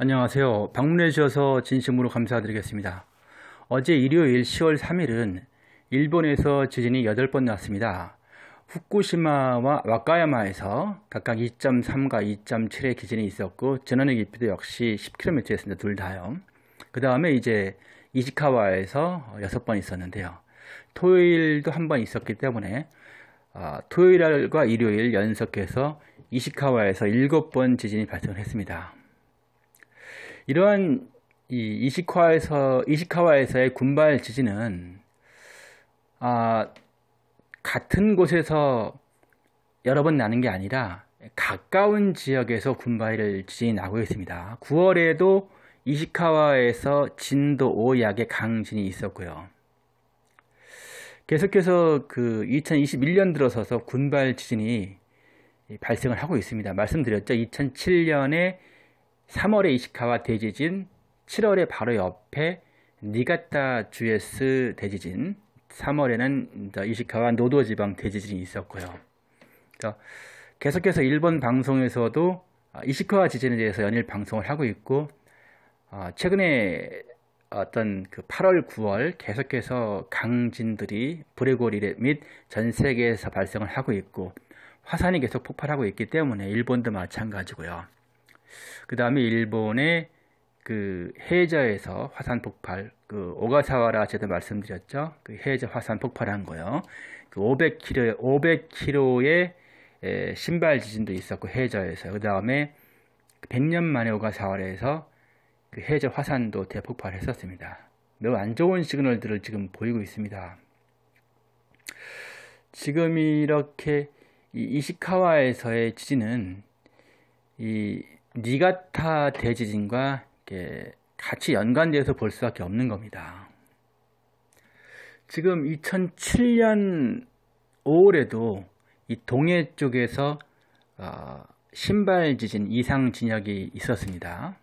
안녕하세요. 방문해 주셔서 진심으로 감사드리겠습니다. 어제 일요일 10월 3일은 일본에서 지진이 8번 났습니다. 후쿠시마와 와카야마에서 각각 2.3과 2.7의 기진이 있었고 전원의 깊이도 역시 10km였습니다. 둘 다요. 그 다음에 이제 이시카와에서 6번 있었는데요. 토요일도 한 번 있었기 때문에 아, 토요일과 일요일 연속해서 이시카와에서 7번 지진이 발생했습니다. 이러한 이 이시카와에서 이시카와에서의 군발 지진은 아, 같은 곳에서 여러 번 나는 게 아니라 가까운 지역에서 군발 지진이 나고 있습니다. 9월에도 이시카와에서 진도 5약의 강진이 있었고요. 계속해서 그 2021년 들어서서 군발 지진이 발생을 하고 있습니다. 말씀드렸죠. 2007년에 3월에 이시카와 대지진, 7월에 바로 옆에 니가타 주에스 대지진, 3월에는 이시카와 노도 지방 대지진이 있었고요. 계속해서 일본 방송에서도 아, 이시카와 지진에 대해서 연일 방송을 하고 있고 아, 최근에 어떤 그 8월, 9월 계속해서 강진들이 브레고리 및전 세계에서 발생을 하고 있고 화산이 계속 폭발하고 있기 때문에 일본도 마찬가지고요. 그 다음에 일본의 그 해저에서 화산 폭발, 그 오가사와라 제도 말씀드렸죠. 그 해저 화산 폭발한 거요. 그 500km, 500km의 에, 신발 지진도 있었고 해저에서 그 다음에 100년 만에 오가사와라에서 그 해저 화산도 대폭발했었습니다. 매우 안 좋은 시그널들을 지금 보이고 있습니다. 지금 이렇게 이 이시카와에서의 지진은 이 니가타 대지진과 같이 연관돼서 볼 수밖에 없는 겁니다. 지금 2007년 5월에도 이 동해 쪽에서 어, 신발 지진 이상 진역이 있었습니다.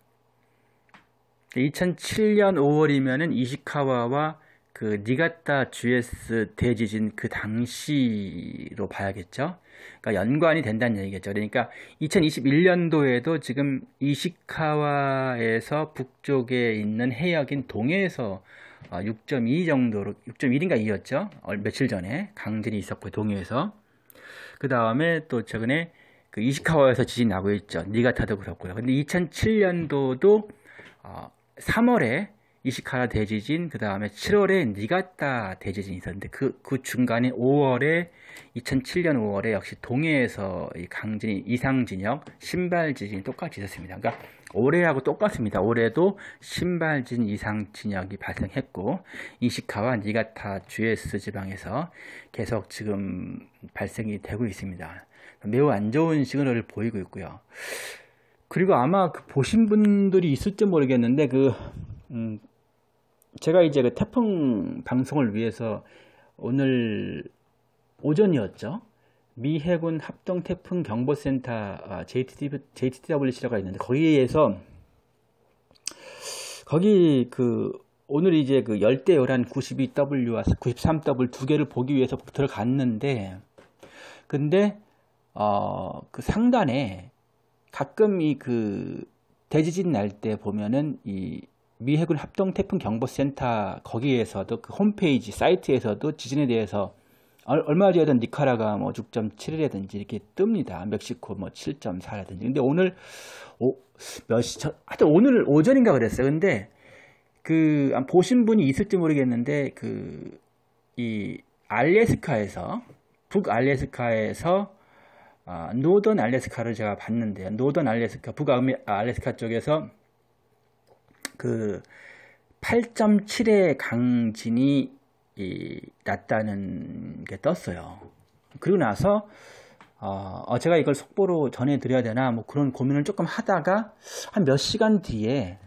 2007년 5월이면 이시카와와 그 니가타 GS 대지진 그 당시로 봐야겠죠. 그러니까 연관이 된다는 얘기겠죠. 그러니까 2021년도에도 지금 이시카와에서 북쪽에 있는 해역인 동해에서 6.2 아, 정도로 6.1인가 2였죠. 어, 며칠 전에 강진이 있었고 동해에서 그 다음에 또 최근에 그 이시카와에서 지진 나고 있죠. 니가타도 그렇고요. 근데 2007년도도 어, 아, 3월에 이시카라 대지진, 그 다음에 7월에 니가타 대지진이 있었는데 그, 그중간에 5월에 2007년 5월에 역시 동해에서 강진이 이상진역 신발 지진이 똑같이 있었습니다. 그러니까 올해하고 똑같습니다. 올해도 신발 진 이상 진역이 발생했고 이시카와 니가타 주에스 지방에서 계속 지금 발생이 되고 있습니다. 매우 안 좋은 시그널을 보이고 있고요. 그리고 아마 그 보신 분들이 있을지 모르겠는데 그 음, 제가 이제 그 태풍 방송을 위해서 오늘 오전이었죠. 미 해군 합동 태풍 경보센터 아, JTWC라고 있는데 거기에서 거기 그 오늘 이제 그 열대 열한 92W와 93W 두 개를 보기 위해서 들어갔는데 근데 어그 상단에 가끔 이 그 대지진 날 때 보면은 이미 해군 합동 태풍 경보 센터 거기에서도 그 홈페이지 사이트에서도 지진에 대해서 얼마 전에 니카라가 뭐 6.7이라든지 이렇게 뜹니다. 멕시코 뭐 7.4라든지. 근데 오늘 오 몇시 하여튼 오늘 오전인가 그랬어요. 근데 그 보신 분이 있을지 모르겠는데 그 이 알래스카에서 북 알래스카에서 아, 노던 알래스카를 제가 봤는데요. 노던 알래스카 북 알래스카 쪽에서 그 8.7의 강진이 이, 났다는 게 떴어요. 그리고 나서 어, 어, 제가 이걸 속보로 전해드려야 되나 뭐 그런 고민을 조금 하다가 한 몇 시간 뒤에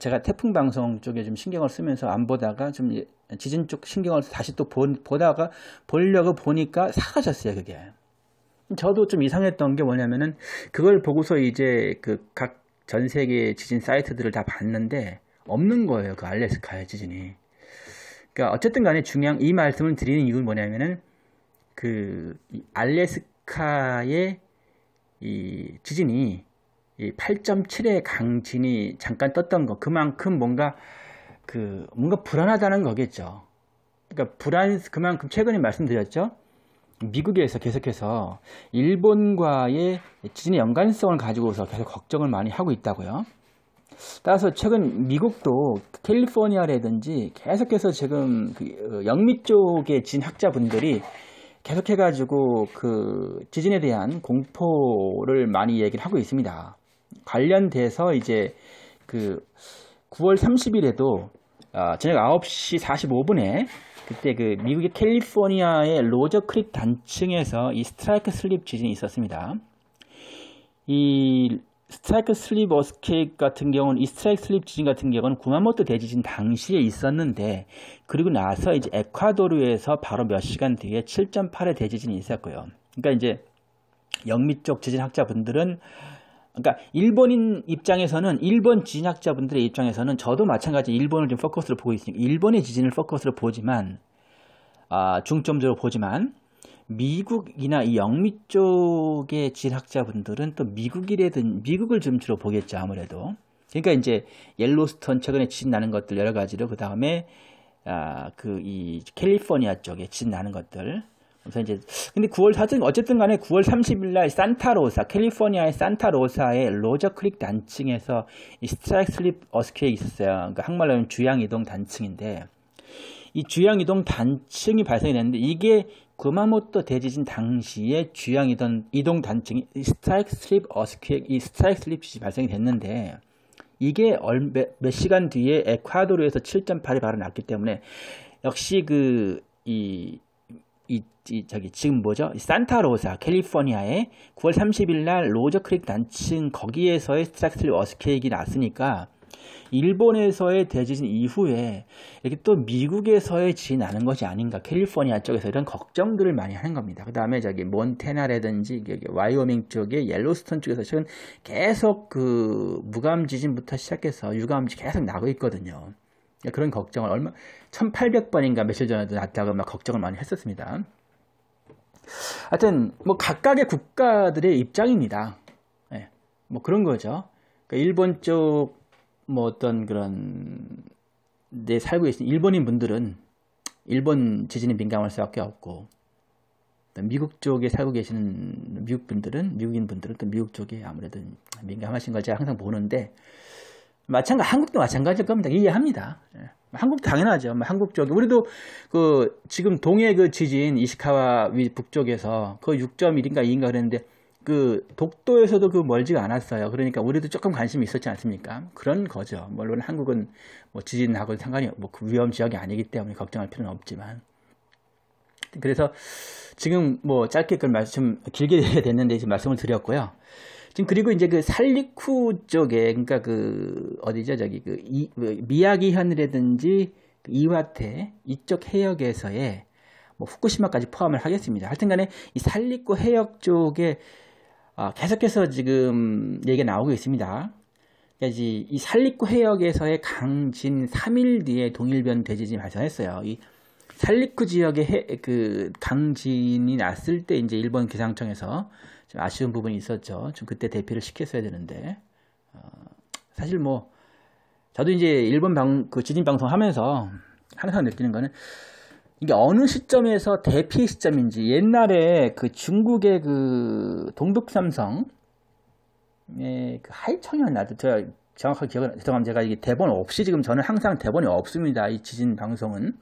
제가 태풍 방송 쪽에 좀 신경을 쓰면서 안 보다가 좀 지진 쪽 신경을 다시 또 보, 보다가 보려고 보니까 사라졌어요 그게. 저도 좀 이상했던 게 뭐냐면은 그걸 보고서 이제 그각 전 세계 지진 사이트들을 다 봤는데 없는 거예요. 그 알래스카의 지진이. 그러니까 어쨌든 간에 중요한 이 말씀을 드리는 이유는 뭐냐면은 그 알래스카의 이 지진이 이 8.7의 강진이 잠깐 떴던 거 그만큼 뭔가 그 뭔가 불안하다는 거겠죠. 그러니까 불안 그만큼 최근에 말씀드렸죠. 미국에서 계속해서 일본과의 지진의 연관성을 가지고서 계속 걱정을 많이 하고 있다고요. 따라서 최근 미국도 캘리포니아라든지 계속해서 지금 그 어, 영미 쪽의 진 학자분들이 계속해가지고 그 지진에 대한 공포를 많이 얘기를 하고 있습니다. 관련돼서 이제 그 9월 30일에도 아, 저녁 9시 45분에 그때 그 미국의 캘리포니아의 로저 크릭 단층에서 이 스트라이크 슬립 지진이 있었습니다. 이 스트라이크 슬립 어스케이크 같은 경우는 이 스트라이크 슬립 지진 같은 경우는 구마모토 대지진 당시에 있었는데 그리고 나서 이제 에콰도르에서 바로 몇 시간 뒤에 7.8의 대지진이 있었고요. 그러니까 이제 영미 쪽 지진 학자분들은 그러니까 일본인 입장에서는 일본 진학자분들의 입장에서는 저도 마찬가지 일본을 좀 포커스로 보고 있으니까 일본의 지진을 포커스로 보지만 아, 중점적으로 보지만 미국이나 이 영미 쪽의 진학자분들은 또 미국이라든 미국을 좀 주로 보겠죠 아무래도 그러니까 이제 옐로스턴 최근에 지진 나는 것들 여러 가지로 그 다음에 아, 그 이 캘리포니아 쪽에 지진 나는 것들 그래서 이제 근데 9월 하여 어쨌든 간에 9월 30일 날 산타로사 캘리포니아의 산타로사의 로저클릭 단층에서 이 스트라이크 슬립 어스케이 있었어요. 그러니까 한말로 하 주양 이동 단층인데 이 주양 이동 단층이 발생이 됐는데 이게 구마모토 대지진 당시에 주양 이동 이동 단층이 스트라이크 슬립 어스케이 이 스트라이크 슬립이 발생이 됐는데 이게 얼, 몇, 몇 시간 뒤에 에콰도르에서 7.8이 바로 났기 때문에 역시 그이 이, 이, 저기 지금 뭐죠? 산타로사 캘리포니아에 9월 30일 날 로저크릭 단층 거기에서의 스트락슬 어스케이크 났으니까 일본에서의 대지진 이후에 이렇게 또 미국에서의 지진 나는 것이 아닌가 캘리포니아 쪽에서 이런 걱정들을 많이 하는 겁니다. 그 다음에 저기 몬테나라든지 와이오밍 쪽에 옐로스톤 쪽에서 지금 계속 그 무감 지진부터 시작해서 유감 지진 계속 나고 있거든요. 그러니까 그런 걱정을 얼마 1800번인가 며칠 전에도 났다고 막 걱정을 많이 했었습니다. 하여튼 뭐 각각의 국가들의 입장입니다. 네, 뭐 그런 거죠. 그러니까 일본 쪽 뭐 어떤 그런 내 살고 계신 일본인 분들은 일본 지진에 민감할 수밖에 없고 미국 쪽에 살고 계시는 미국 분들은 미국인 분들은 또 미국 쪽에 아무래도 민감하신 걸 제가 항상 보는데 마찬가 지 한국도 마찬가지일 겁니다. 이해합니다. 네. 한국 당연하죠. 뭐 한국 쪽도 우리도 그 지금 동해 그 지진 이시카와 위 북쪽에서 그 6.1인가 2인가 그랬는데 그 독도에서도 그 멀지가 않았어요. 그러니까 우리도 조금 관심이 있었지 않습니까? 그런 거죠. 물론 한국은 뭐 지진하고는 상관이 뭐그 위험 지역이 아니기 때문에 걱정할 필요는 없지만 그래서 지금 뭐 짧게 그 말씀 길게 됐는데 이제 말씀을 드렸고요. 지금 그리고 이제 그 살리쿠 쪽에 그러니까 그 어디죠 저기 그, 그 미야기 현이라든지 그 이와테 이쪽 해역에서의 뭐 후쿠시마까지 포함을 하겠습니다. 하여튼간에 이 살리쿠 해역 쪽에 아, 계속해서 지금 얘기가 나오고 있습니다. 그러니까 이 살리쿠 해역에서의 강진 3일 뒤에 동일변 대지진이 발생했어요. 이 살리쿠 지역의 해, 그 강진이 났을 때 이제 일본 기상청에서 좀 아쉬운 부분이 있었죠. 좀 그때 대피를 시켰어야 되는데 어, 사실 뭐 저도 이제 일본 방그 지진 방송 하면서 항상 느끼는 거는 이게 어느 시점에서 대피 시점인지 옛날에 그 중국의 그동북 삼성 예, 그, 그 하이청이었나? 제가 정확하게 기억은, 죄송합니다. 제가 이게 대본 없이 지금 저는 항상 대본이 없습니다. 이 지진 방송은.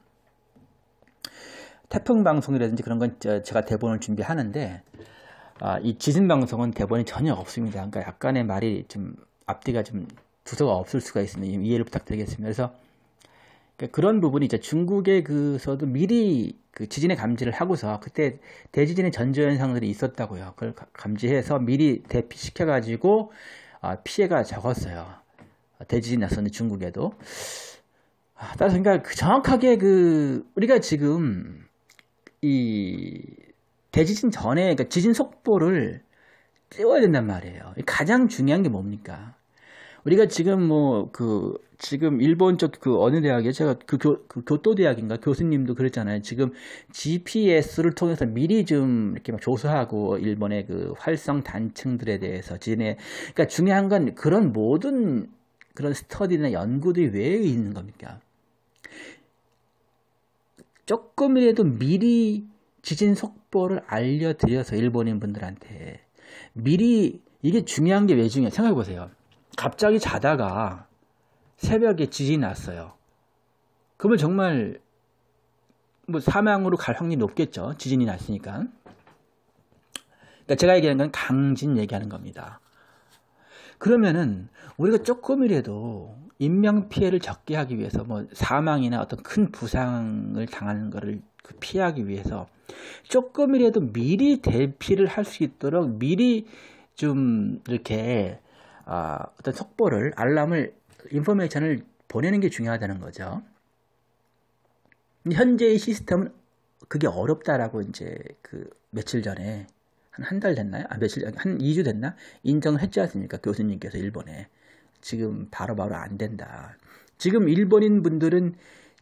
태풍 방송이라든지 그런 건 제가 대본을 준비하는데, 아, 이 지진방송은 대본이 전혀 없습니다. 그러니까 약간의 말이 좀 앞뒤가 좀 두서가 없을 수가 있습니다. 이해를 부탁드리겠습니다. 그래서 그러니까 그런 부분이 이제 중국에서도 미리 그 지진의 감지를 하고서 그때 대지진의 전조 현상들이 있었다고요. 그걸 감지해서 미리 대피시켜 가지고 아, 피해가 적었어요. 대지진 났었는데 중국에도. 아, 따라서 그러니까 정확하게 그 우리가 지금 이 대지진 전에 그러니까 지진 속보를 띄워야 된단 말이에요. 가장 중요한 게 뭡니까? 우리가 지금 뭐 그 지금 일본 쪽 그 어느 대학에 제가 그, 교, 그 교토대학인가 교수님도 그랬잖아요. 지금 GPS를 통해서 미리 좀 이렇게 막 조사하고 일본의 그 활성 단층들에 대해서 지진에 그러니까 중요한 건 그런 모든 그런 스터디나 연구들이 왜 있는 겁니까? 조금이라도 미리 지진 속보를 알려드려서 일본인 분들한테 미리 이게 중요한 게 왜 중요해? 생각해 보세요. 갑자기 자다가 새벽에 지진이 났어요. 그러면 정말 뭐 사망으로 갈 확률이 높겠죠. 지진이 났으니까. 그러니까 제가 얘기하는 건 강진 얘기하는 겁니다. 그러면은 우리가 조금이라도 인명 피해를 적게 하기 위해서 뭐 사망이나 어떤 큰 부상을 당하는 거를 그 피하기 위해서 조금이라도 미리 대피를 할 수 있도록 미리 좀 이렇게 어, 어떤 속보를 알람을 인포메이션을 보내는 게 중요하다는 거죠. 현재의 시스템은 그게 어렵다라고 이제 그 며칠 전에 한 한 달 됐나요? 아 며칠 한 2주 됐나? 인정을 했지 않습니까? 교수님께서 일본에 지금 바로바로 바로 안 된다. 지금 일본인 분들은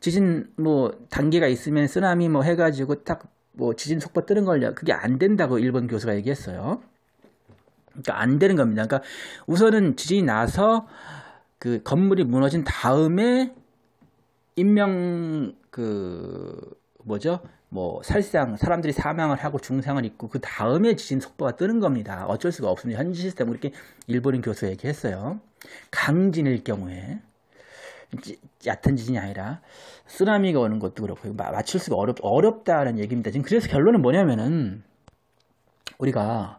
지진 뭐 단계가 있으면 쓰나미 뭐 해가지고 딱 뭐 지진 속보 뜨는 걸요. 그게 안 된다고 일본 교수가 얘기했어요. 그러니까 안 되는 겁니다. 그러니까 우선은 지진이 나서 그 건물이 무너진 다음에 인명 그 뭐죠? 뭐 살상 사람들이 사망을 하고 중상을 입고 그 다음에 지진 속보가 뜨는 겁니다. 어쩔 수가 없습니다. 현지 시스템 이렇게 일본인 교수 얘기했어요. 강진일 경우에 얕은 지진이 아니라 쓰나미가 오는 것도 그렇고 맞출 수가 어렵, 어렵다는 얘기입니다. 지금 그래서 결론은 뭐냐면은 우리가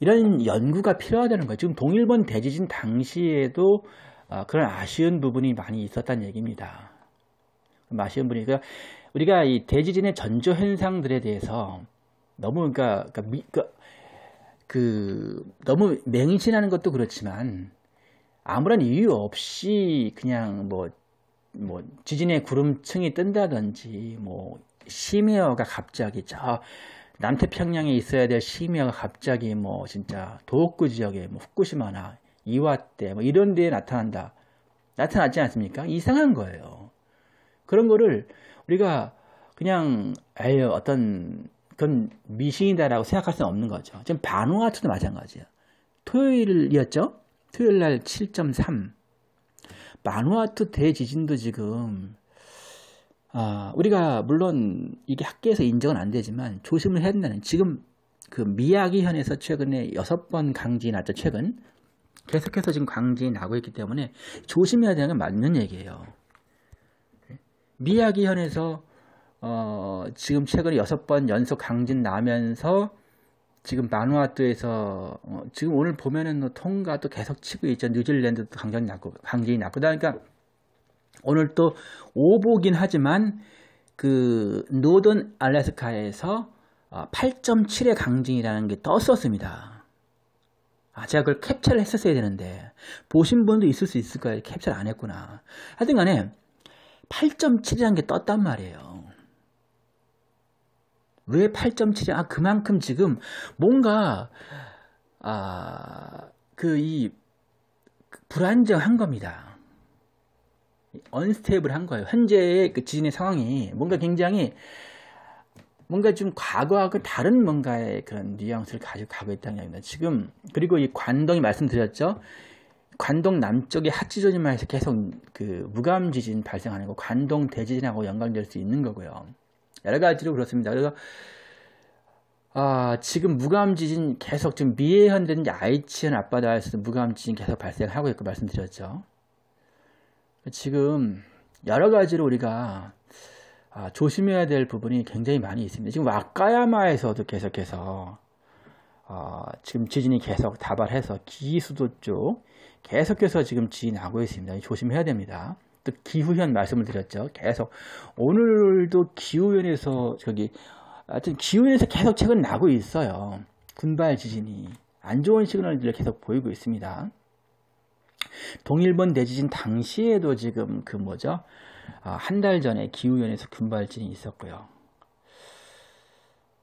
이런 연구가 필요하다는 거예요. 지금 동일본 대지진 당시에도 아, 그런 아쉬운 부분이 많이 있었다는 얘기입니다. 아쉬운 부분이 그러니까 우리가 이 대지진의 전조 현상들에 대해서 너무 그러니까, 그러니까 미, 그러니까 그 너무 맹신하는 것도 그렇지만 아무런 이유 없이 그냥 뭐, 뭐, 지진의 구름층이 뜬다든지, 뭐, 심해어가 갑자기 저 남태평양에 있어야 될 심해어가 갑자기 뭐 진짜 도호쿠 지역에 뭐 후쿠시마나 이와떼 뭐 이런 데에 나타난다. 나타났지 않습니까? 이상한 거예요. 그런 거를 우리가 그냥 에휴 어떤 그건 미신이다라고 생각할 수는 없는 거죠. 지금 바누아투도 마찬가지예요. 토요일이었죠? 토요일 날 7.3. 마누아투 대지진도 지금 아, 우리가 물론 이게 학계에서 인정은 안 되지만 조심을 해야 된다는 지금 그 미야기현에서 최근에 여섯 번 강진이 났죠 최근 계속해서 지금 강진이 나고 있기 때문에 조심해야 되는 건 맞는 얘기예요. 미야기현에서 어, 지금 최근에 여섯 번 연속 강진 나면서 지금 마누아트에서 어, 지금 오늘 보면은 뭐 통가도 계속 치고 있죠. 뉴질랜드도 강전이 낮고 강진이 낮고 그러니까 오늘 또 오보긴 하지만 그 노던 알래스카에서 8.7의 어, 강진이라는 게 떴었습니다. 아, 제가 그걸 캡처를 했었어야 되는데 보신 분도 있을 수 있을 거예요. 캡처를 안 했구나. 하여튼 간에 8.7이라는 게 떴단 말이에요. 왜 8.7이 아 그만큼 지금 뭔가 아 그 이 불안정한 겁니다. 언스테이블한 거예요. 현재의 그 지진의 상황이 뭔가 굉장히 뭔가 좀 과거하고 다른 뭔가의 그런 뉘앙스를 가지고 가고 있다는 이야니다 지금 그리고 이 관동이 말씀드렸죠. 관동 남쪽의 하치조지마에서 계속 그 무감 지진 발생하는 거 관동 대지진하고 연관될 수 있는 거고요. 여러 가지로 그렇습니다. 그래서 아, 지금 무감 지진 계속 지금 미해현되는 아이치현 앞바다에서 무감 지진 계속 발생하고 있고 말씀드렸죠. 지금 여러 가지로 우리가 아, 조심해야 될 부분이 굉장히 많이 있습니다. 지금 와카야마에서도 계속해서 어, 지금 지진이 계속 다발해서 기수도 쪽 계속해서 지금 지진하고 있습니다. 조심해야 됩니다. 또 기후현 말씀을 드렸죠. 계속 오늘도 기후현에서 저기 하여튼 기후현에서 계속 최근 나고 있어요. 군발 지진이 안 좋은 시그널들을 계속 보이고 있습니다. 동일본 대지진 당시에도 지금 그 뭐죠? 아, 한달 전에 기후현에서 군발 지진이 있었고요.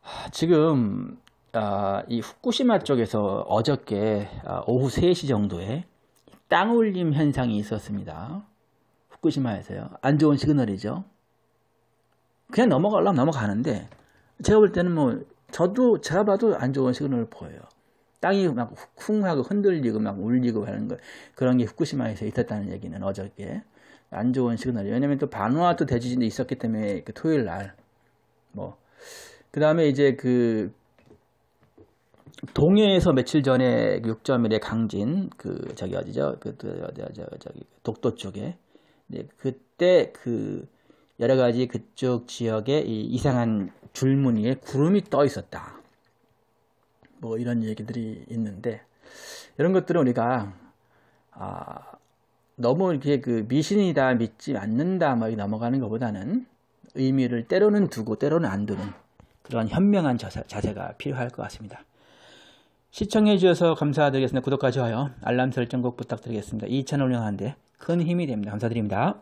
아, 지금 아, 이 후쿠시마 쪽에서 어저께 아, 오후 3시 정도에 땅울림 현상이 있었습니다. 후쿠시마에서요. 안 좋은 시그널이죠. 그냥 넘어가려면 넘어가는데 제가 볼 때는 뭐 저도 제가 봐도 안 좋은 시그널을 보여요. 땅이 막쿵 하고 흔들리고 막 울리고 하는 거 그런 게 후쿠시마에서 있었다는 얘기는 어저께 안 좋은 시그널이 에요 왜냐면 하또 바누아투 대지진도 있었기 때문에 그 토요일 날 뭐그 다음에 이제 그 동해에서 며칠 전에 6.1의 강진 그 저기 어디죠 그 어디 어디 저기 독도 쪽에 네, 그때 그 여러 가지 그쪽 지역에 이상한 줄무늬 위에 구름이 떠 있었다. 뭐 이런 얘기들이 있는데 이런 것들은 우리가 아, 너무 이렇게 그 미신이다 믿지 않는다 막 넘어가는 것보다는 의미를 때로는 두고 때로는 안 두는 그런 현명한 자세, 가 필요할 것 같습니다. 시청해 주셔서 감사드리겠습니다. 구독과 좋아요, 알람 설정 꼭 부탁드리겠습니다. 이 채널 운영하는데 큰 힘이 됩니다. 감사드립니다.